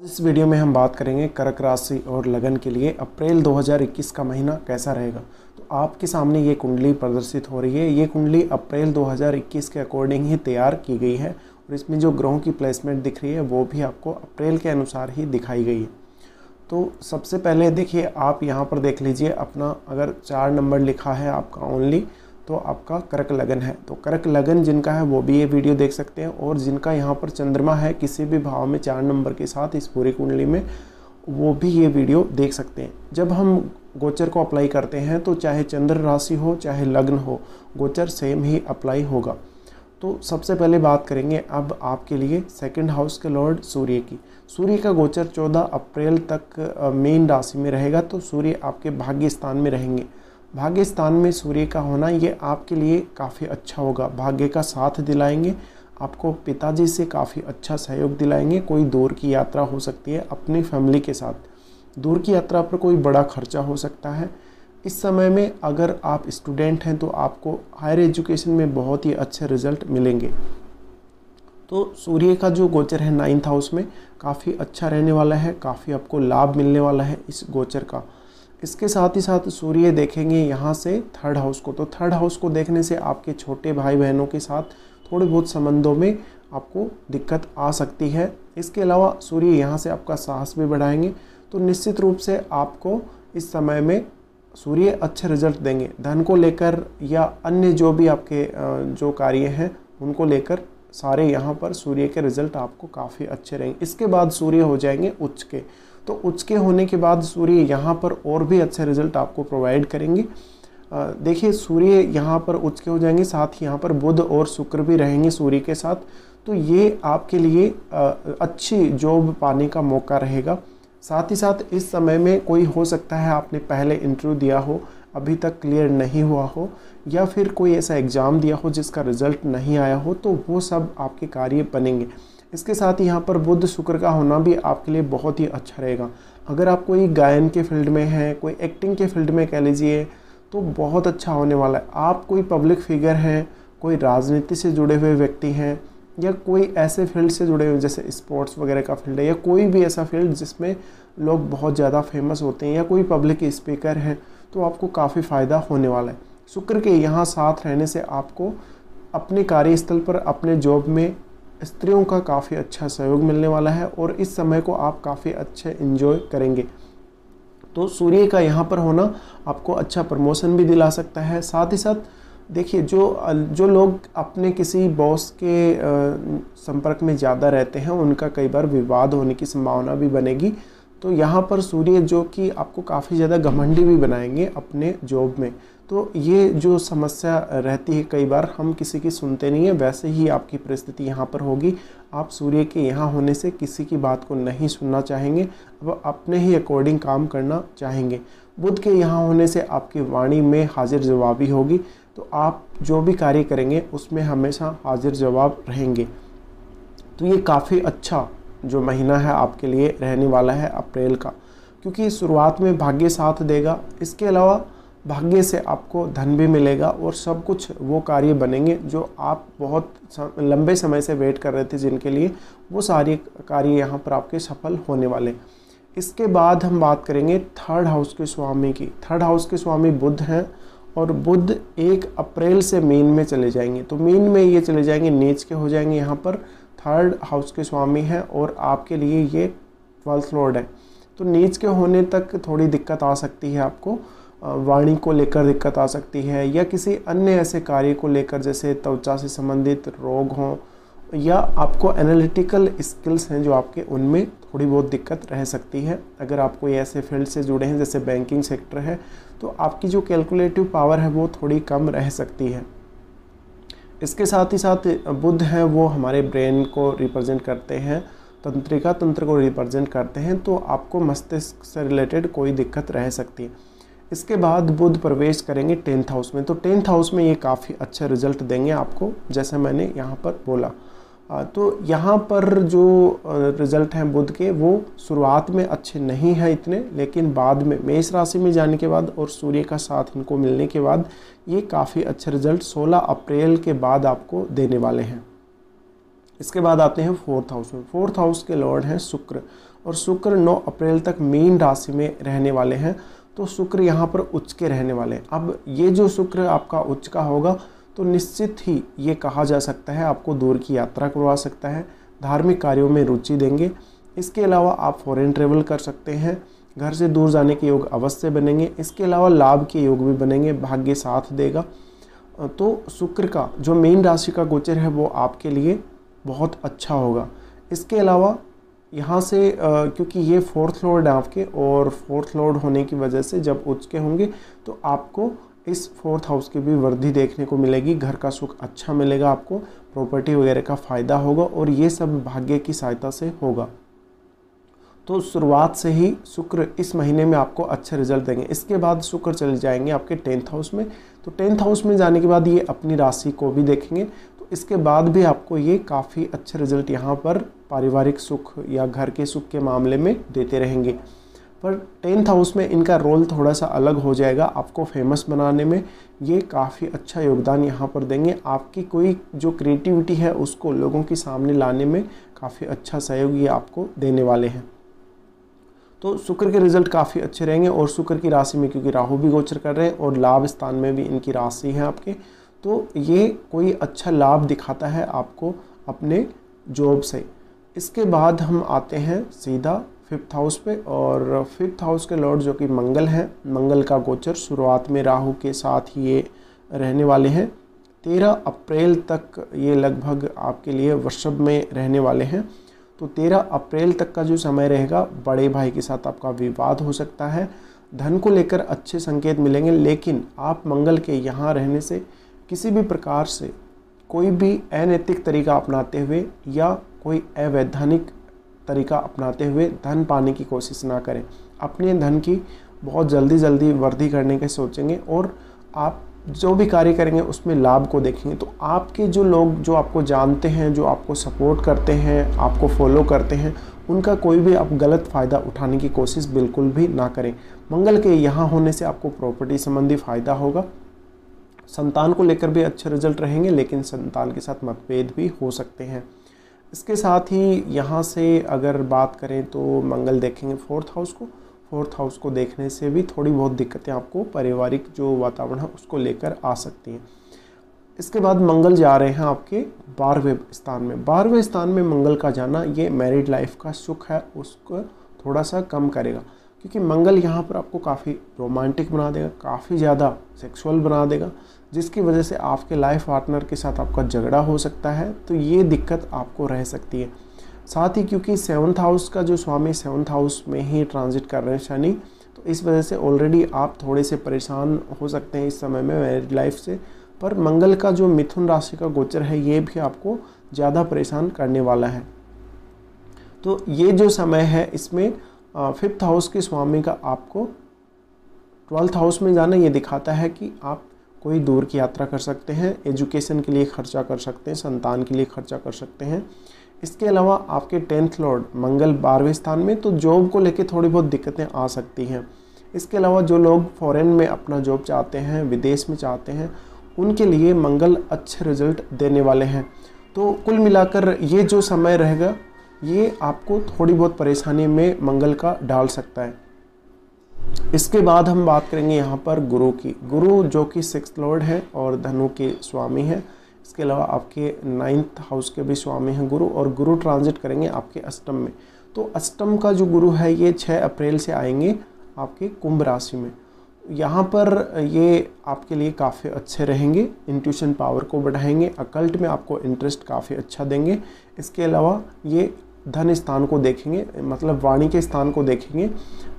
आज इस वीडियो में हम बात करेंगे कर्क राशि और लगन के लिए अप्रैल 2021 का महीना कैसा रहेगा तो आपके सामने ये कुंडली प्रदर्शित हो रही है ये कुंडली अप्रैल 2021 के अकॉर्डिंग ही तैयार की गई है और इसमें जो ग्रहों की प्लेसमेंट दिख रही है वो भी आपको अप्रैल के अनुसार ही दिखाई गई है तो सबसे पहले देखिए आप यहाँ पर देख लीजिए अपना अगर चार नंबर लिखा है आपका ओनली तो आपका करक लगन है तो करक लगन जिनका है वो भी ये वीडियो देख सकते हैं और जिनका यहाँ पर चंद्रमा है किसी भी भाव में चार नंबर के साथ इस पूरी कुंडली में वो भी ये वीडियो देख सकते हैं जब हम गोचर को अप्लाई करते हैं तो चाहे चंद्र राशि हो चाहे लग्न हो गोचर सेम ही अप्लाई होगा तो सबसे पहले बात करेंगे अब आपके लिए सेकंड हाउस के लॉर्ड सूर्य की सूर्य का गोचर 14 अप्रैल तक मेन राशि में रहेगा तो सूर्य आपके भाग्य स्थान में रहेंगे भाग्य स्थान में सूर्य का होना ये आपके लिए काफ़ी अच्छा होगा भाग्य का साथ दिलाएंगे आपको पिताजी से काफ़ी अच्छा सहयोग दिलाएंगे कोई दूर की यात्रा हो सकती है अपनी फैमिली के साथ दूर की यात्रा पर कोई बड़ा खर्चा हो सकता है इस समय में अगर आप स्टूडेंट हैं तो आपको हायर एजुकेशन में बहुत ही अच्छे रिजल्ट मिलेंगे तो सूर्य का जो गोचर है नाइन्थ हाउस में काफ़ी अच्छा रहने वाला है काफ़ी आपको लाभ मिलने वाला है इस गोचर का इसके साथ ही साथ सूर्य देखेंगे यहाँ से थर्ड हाउस को तो थर्ड हाउस को देखने से आपके छोटे भाई बहनों के साथ थोड़े बहुत संबंधों में आपको दिक्कत आ सकती है इसके अलावा सूर्य यहाँ से आपका साहस भी बढ़ाएंगे तो निश्चित रूप से आपको इस समय में सूर्य अच्छे रिजल्ट देंगे धन को लेकर या अन्य जो भी आपके जो कार्य हैं उनको लेकर सारे यहाँ पर सूर्य के रिजल्ट आपको काफ़ी अच्छे रहेंगे इसके बाद सूर्य हो जाएंगे उच्च के तो उचके होने के बाद सूर्य यहाँ पर और भी अच्छे रिजल्ट आपको प्रोवाइड करेंगे देखिए सूर्य यहाँ पर उचके हो जाएंगे साथ ही यहाँ पर बुध और शुक्र भी रहेंगे सूर्य के साथ तो ये आपके लिए अच्छी जॉब पाने का मौका रहेगा साथ ही साथ इस समय में कोई हो सकता है आपने पहले इंटरव्यू दिया हो अभी तक क्लियर नहीं हुआ हो या फिर कोई ऐसा एग्ज़ाम दिया हो जिसका रिज़ल्ट नहीं आया हो तो वो सब आपके कार्य बनेंगे इसके साथ ही यहाँ पर बुद्ध शुक्र का होना भी आपके लिए बहुत ही अच्छा रहेगा अगर आप कोई गायन के फील्ड में हैं कोई एक्टिंग के फील्ड में कह लीजिए तो बहुत अच्छा होने वाला है आप कोई पब्लिक फिगर हैं कोई राजनीति से जुड़े हुए व्यक्ति हैं या कोई ऐसे फील्ड से जुड़े हुए जैसे स्पोर्ट्स वगैरह का फील्ड है या कोई भी ऐसा फील्ड जिसमें लोग बहुत ज़्यादा फेमस होते हैं या कोई पब्लिक स्पीकर हैं तो आपको काफ़ी फ़ायदा होने वाला है शुक्र के यहाँ साथ रहने से आपको अपने कार्यस्थल पर अपने जॉब में स्त्रियों का काफ़ी अच्छा सहयोग मिलने वाला है और इस समय को आप काफ़ी अच्छे इन्जॉय करेंगे तो सूर्य का यहाँ पर होना आपको अच्छा प्रमोशन भी दिला सकता है साथ ही साथ देखिए जो जो लोग अपने किसी बॉस के संपर्क में ज़्यादा रहते हैं उनका कई बार विवाद होने की संभावना भी बनेगी तो यहाँ पर सूर्य जो कि आपको काफ़ी ज़्यादा घमंडी भी बनाएंगे अपने जॉब में तो ये जो समस्या रहती है कई बार हम किसी की सुनते नहीं हैं वैसे ही आपकी परिस्थिति यहाँ पर होगी आप सूर्य के यहाँ होने से किसी की बात को नहीं सुनना चाहेंगे अब अपने ही अकॉर्डिंग काम करना चाहेंगे बुध के यहाँ होने से आपकी वाणी में हाजिर जवाबी होगी तो आप जो भी कार्य करेंगे उसमें हमेशा हाजिर जवाब रहेंगे तो ये काफ़ी अच्छा जो महीना है आपके लिए रहने वाला है अप्रैल का क्योंकि शुरुआत में भाग्य साथ देगा इसके अलावा भाग्य से आपको धन भी मिलेगा और सब कुछ वो कार्य बनेंगे जो आप बहुत लंबे समय से वेट कर रहे थे जिनके लिए वो सारे कार्य यहाँ पर आपके सफल होने वाले इसके बाद हम बात करेंगे थर्ड हाउस के स्वामी की थर्ड हाउस के स्वामी बुद्ध हैं और बुद्ध एक अप्रैल से मीन में चले जाएंगे तो मीन में ये चले जाएंगे नीच के हो जाएंगे यहाँ पर थर्ड हाउस के स्वामी हैं और आपके लिए ये ट्वेल्थ लॉर्ड है तो नीच के होने तक थोड़ी दिक्कत आ सकती है आपको वाणी को लेकर दिक्कत आ सकती है या किसी अन्य ऐसे कार्य को लेकर जैसे त्वचा से संबंधित रोग हों या आपको एनालिटिकल स्किल्स हैं जो आपके उनमें थोड़ी बहुत दिक्कत रह सकती है अगर आप कोई ऐसे फील्ड से जुड़े हैं जैसे बैंकिंग सेक्टर है तो आपकी जो कैलकुलेटिव पावर है वो थोड़ी कम रह सकती है इसके साथ ही साथ बुद्ध हैं वो हमारे ब्रेन को रिप्रेजेंट करते हैं तंत्रिका तंत्र को रिप्रेजेंट करते हैं तो आपको मस्तिष्क से रिलेटेड कोई दिक्कत रह सकती है इसके बाद बुध प्रवेश करेंगे टेंथ हाउस में तो टेंथ हाउस में ये काफ़ी अच्छा रिजल्ट देंगे आपको जैसे मैंने यहाँ पर बोला तो यहाँ पर जो रिजल्ट हैं बुध के वो शुरुआत में अच्छे नहीं हैं इतने लेकिन बाद में मेष राशि में जाने के बाद और सूर्य का साथ इनको मिलने के बाद ये काफ़ी अच्छे रिजल्ट 16 अप्रैल के बाद आपको देने वाले हैं इसके बाद आते हैं फोर्थ हाउस में फोर्थ हाउस के लॉर्ड हैं शुक्र और शुक्र 9 अप्रैल तक मीन राशि में रहने वाले हैं तो शुक्र यहाँ पर उच्च के रहने वाले हैं अब ये जो शुक्र आपका उच्च का होगा तो निश्चित ही ये कहा जा सकता है आपको दूर की यात्रा करवा सकता है धार्मिक कार्यों में रुचि देंगे इसके अलावा आप फॉरेन ट्रेवल कर सकते हैं घर से दूर जाने के योग अवश्य बनेंगे इसके अलावा लाभ के योग भी बनेंगे भाग्य साथ देगा तो शुक्र का जो मेन राशि का गोचर है वो आपके लिए बहुत अच्छा होगा इसके अलावा यहाँ से आ, क्योंकि ये फोर्थ लोड है आपके और फोर्थ लोड होने की वजह से जब उच्च के होंगे तो आपको इस फोर्थ हाउस की भी वृद्धि देखने को मिलेगी घर का सुख अच्छा मिलेगा आपको प्रॉपर्टी वगैरह का फ़ायदा होगा और ये सब भाग्य की सहायता से होगा तो शुरुआत से ही शुक्र इस महीने में आपको अच्छे रिजल्ट देंगे इसके बाद शुक्र चले जाएंगे आपके टेंथ हाउस में तो टेंथ हाउस में जाने के बाद ये अपनी राशि को भी देखेंगे तो इसके बाद भी आपको ये काफ़ी अच्छे रिजल्ट यहाँ पर पारिवारिक सुख या घर के सुख के मामले में देते रहेंगे पर टेंथ हाउस में इनका रोल थोड़ा सा अलग हो जाएगा आपको फेमस बनाने में ये काफ़ी अच्छा योगदान यहाँ पर देंगे आपकी कोई जो क्रिएटिविटी है उसको लोगों के सामने लाने में काफ़ी अच्छा सहयोग ये आपको देने वाले हैं तो शुक्र के रिजल्ट काफ़ी अच्छे रहेंगे और शुक्र की राशि में क्योंकि राहु भी गोचर कर रहे हैं और लाभ स्थान में भी इनकी राशि है आपके तो ये कोई अच्छा लाभ दिखाता है आपको अपने जॉब से इसके बाद हम आते हैं सीधा फिफ्थ हाउस पे और फिफ्थ हाउस के लॉर्ड जो कि मंगल हैं मंगल का गोचर शुरुआत में राहु के साथ ही ये रहने वाले हैं तेरह अप्रैल तक ये लगभग आपके लिए वर्षभ में रहने वाले हैं तो तेरह अप्रैल तक का जो समय रहेगा बड़े भाई के साथ आपका विवाद हो सकता है धन को लेकर अच्छे संकेत मिलेंगे लेकिन आप मंगल के यहाँ रहने से किसी भी प्रकार से कोई भी अनैतिक तरीका अपनाते हुए या कोई अवैधानिक तरीका अपनाते हुए धन पाने की कोशिश ना करें अपने धन की बहुत जल्दी जल्दी वृद्धि करने के सोचेंगे और आप जो भी कार्य करेंगे उसमें लाभ को देखेंगे तो आपके जो लोग जो आपको जानते हैं जो आपको सपोर्ट करते हैं आपको फॉलो करते हैं उनका कोई भी आप गलत फ़ायदा उठाने की कोशिश बिल्कुल भी ना करें मंगल के यहाँ होने से आपको प्रॉपर्टी संबंधी फ़ायदा होगा संतान को लेकर भी अच्छे रिजल्ट रहेंगे लेकिन संतान के साथ मतभेद भी हो सकते हैं इसके साथ ही यहाँ से अगर बात करें तो मंगल देखेंगे फोर्थ हाउस को फोर्थ हाउस को देखने से भी थोड़ी बहुत दिक्कतें आपको पारिवारिक जो वातावरण है उसको लेकर आ सकती हैं इसके बाद मंगल जा रहे हैं आपके बारहवें स्थान में बारहवें स्थान में मंगल का जाना ये मैरिड लाइफ का सुख है उसको थोड़ा सा कम करेगा क्योंकि मंगल यहाँ पर आपको काफ़ी रोमांटिक बना देगा काफ़ी ज़्यादा सेक्सुअल बना देगा जिसकी वजह से आपके लाइफ पार्टनर के साथ आपका झगड़ा हो सकता है तो ये दिक्कत आपको रह सकती है साथ ही क्योंकि सेवन्थ हाउस का जो स्वामी सेवन्थ हाउस में ही ट्रांजिट कर रहे हैं शनि तो इस वजह से ऑलरेडी आप थोड़े से परेशान हो सकते हैं इस समय में मैरिड लाइफ से पर मंगल का जो मिथुन राशि का गोचर है ये भी आपको ज़्यादा परेशान करने वाला है तो ये जो समय है इसमें फिफ्थ हाउस की स्वामी का आपको ट्वेल्थ हाउस में जाना ये दिखाता है कि आप कोई दूर की यात्रा कर सकते हैं एजुकेशन के लिए खर्चा कर सकते हैं संतान के लिए खर्चा कर सकते हैं इसके अलावा आपके टेंथ लॉर्ड मंगल बारहवें स्थान में तो जॉब को लेकर थोड़ी बहुत दिक्कतें आ सकती हैं इसके अलावा जो लोग फॉरेन में अपना जॉब चाहते हैं विदेश में चाहते हैं उनके लिए मंगल अच्छे रिजल्ट देने वाले हैं तो कुल मिलाकर ये जो समय रहेगा ये आपको थोड़ी बहुत परेशानी में मंगल का डाल सकता है इसके बाद हम बात करेंगे यहाँ पर गुरु की गुरु जो कि सिक्स लॉर्ड है और धनु के स्वामी है इसके अलावा आपके नाइन्थ हाउस के भी स्वामी हैं गुरु और गुरु ट्रांजिट करेंगे आपके अष्टम में तो अष्टम का जो गुरु है ये 6 अप्रैल से आएंगे आपके कुंभ राशि में यहाँ पर ये आपके लिए काफ़ी अच्छे रहेंगे इंट्यूशन पावर को बढ़ाएंगे अकल्ट में आपको इंटरेस्ट काफ़ी अच्छा देंगे इसके अलावा ये धन स्थान को देखेंगे मतलब वाणी के स्थान को देखेंगे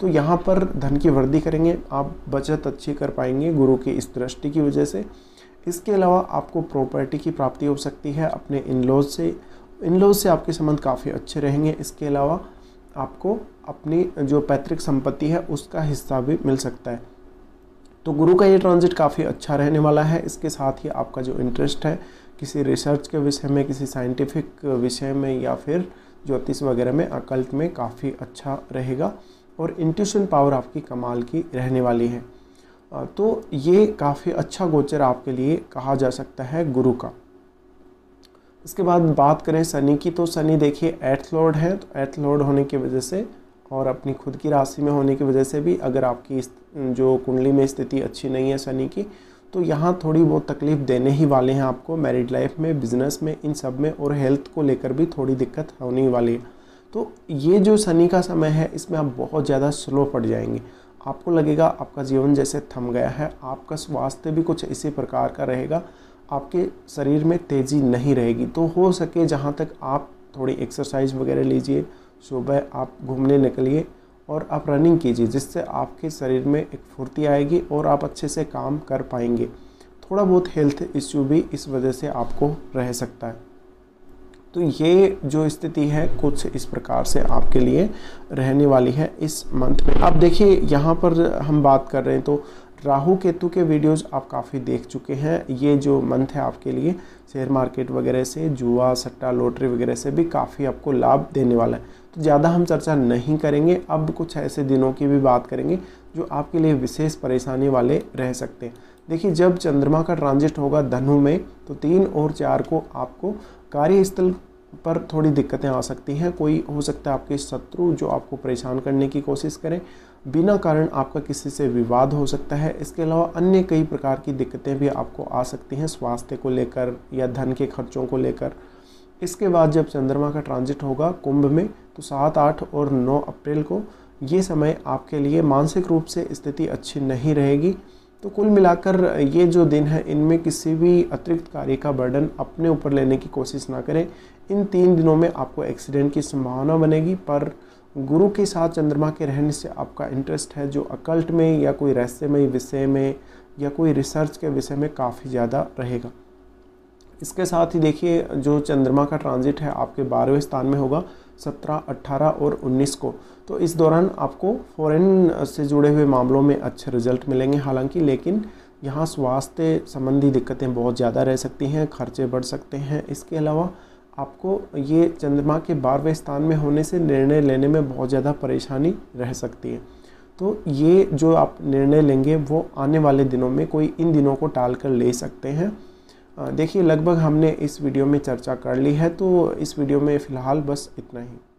तो यहाँ पर धन की वृद्धि करेंगे आप बचत अच्छी कर पाएंगे गुरु की इस दृष्टि की वजह से इसके अलावा आपको प्रॉपर्टी की प्राप्ति हो सकती है अपने इन लॉज से इन लॉज से आपके संबंध काफ़ी अच्छे रहेंगे इसके अलावा आपको अपनी जो पैतृक संपत्ति है उसका हिस्सा भी मिल सकता है तो गुरु का ये ट्रांजिट काफ़ी अच्छा रहने वाला है इसके साथ ही आपका जो इंटरेस्ट है किसी रिसर्च के विषय में किसी साइंटिफिक विषय में या फिर ज्योतिष वगैरह में अकल्ट में काफ़ी अच्छा रहेगा और इंट्यूशन पावर आपकी कमाल की रहने वाली है तो ये काफ़ी अच्छा गोचर आपके लिए कहा जा सकता है गुरु का इसके बाद बात करें शनि की तो शनि देखिए एथ लॉर्ड है तो एथ लॉर्ड होने की वजह से और अपनी खुद की राशि में होने की वजह से भी अगर आपकी जो कुंडली में स्थिति अच्छी नहीं है शनि की तो यहाँ थोड़ी बहुत तकलीफ़ देने ही वाले हैं आपको मैरिड लाइफ में बिज़नेस में इन सब में और हेल्थ को लेकर भी थोड़ी दिक्कत होने वाली है तो ये जो शनि का समय है इसमें आप बहुत ज़्यादा स्लो पड़ जाएंगे आपको लगेगा आपका जीवन जैसे थम गया है आपका स्वास्थ्य भी कुछ इसी प्रकार का रहेगा आपके शरीर में तेज़ी नहीं रहेगी तो हो सके जहाँ तक आप थोड़ी एक्सरसाइज वगैरह लीजिए सुबह आप घूमने निकलिए और आप रनिंग कीजिए जिससे आपके शरीर में एक फुर्ती आएगी और आप अच्छे से काम कर पाएंगे थोड़ा बहुत हेल्थ इश्यू भी इस वजह से आपको रह सकता है तो ये जो स्थिति है कुछ इस प्रकार से आपके लिए रहने वाली है इस मंथ में अब देखिए यहाँ पर हम बात कर रहे हैं तो राहु केतु के वीडियोस आप काफ़ी देख चुके हैं ये जो मंथ है आपके लिए शेयर मार्केट वगैरह से जुआ सट्टा लॉटरी वगैरह से भी काफ़ी आपको लाभ देने वाला है तो ज़्यादा हम चर्चा नहीं करेंगे अब कुछ ऐसे दिनों की भी बात करेंगे जो आपके लिए विशेष परेशानी वाले रह सकते हैं देखिए जब चंद्रमा का ट्रांजिट होगा धनु में तो तीन और चार को आपको कार्यस्थल पर थोड़ी दिक्कतें आ सकती हैं कोई हो सकता है आपके शत्रु जो आपको परेशान करने की कोशिश करें बिना कारण आपका किसी से विवाद हो सकता है इसके अलावा अन्य कई प्रकार की दिक्कतें भी आपको आ सकती हैं स्वास्थ्य को लेकर या धन के खर्चों को लेकर इसके बाद जब चंद्रमा का ट्रांजिट होगा कुंभ में तो सात आठ और नौ अप्रैल को ये समय आपके लिए मानसिक रूप से स्थिति अच्छी नहीं रहेगी तो कुल मिलाकर ये जो दिन है इनमें किसी भी अतिरिक्त कार्य का बर्डन अपने ऊपर लेने की कोशिश ना करें इन तीन दिनों में आपको एक्सीडेंट की संभावना बनेगी पर गुरु के साथ चंद्रमा के रहने से आपका इंटरेस्ट है जो अकल्ट में या कोई रहस्यमय विषय में या कोई रिसर्च के विषय में काफ़ी ज़्यादा रहेगा इसके साथ ही देखिए जो चंद्रमा का ट्रांजिट है आपके बारहवें स्थान में होगा सत्रह अट्ठारह और उन्नीस को तो इस दौरान आपको फॉरेन से जुड़े हुए मामलों में अच्छे रिजल्ट मिलेंगे हालांकि लेकिन यहाँ स्वास्थ्य संबंधी दिक्कतें बहुत ज़्यादा रह सकती हैं खर्चे बढ़ सकते हैं इसके अलावा आपको ये चंद्रमा के बारहवें स्थान में होने से निर्णय लेने में बहुत ज़्यादा परेशानी रह सकती है तो ये जो आप निर्णय लेंगे वो आने वाले दिनों में कोई इन दिनों को टाल कर ले सकते हैं देखिए लगभग हमने इस वीडियो में चर्चा कर ली है तो इस वीडियो में फ़िलहाल बस इतना ही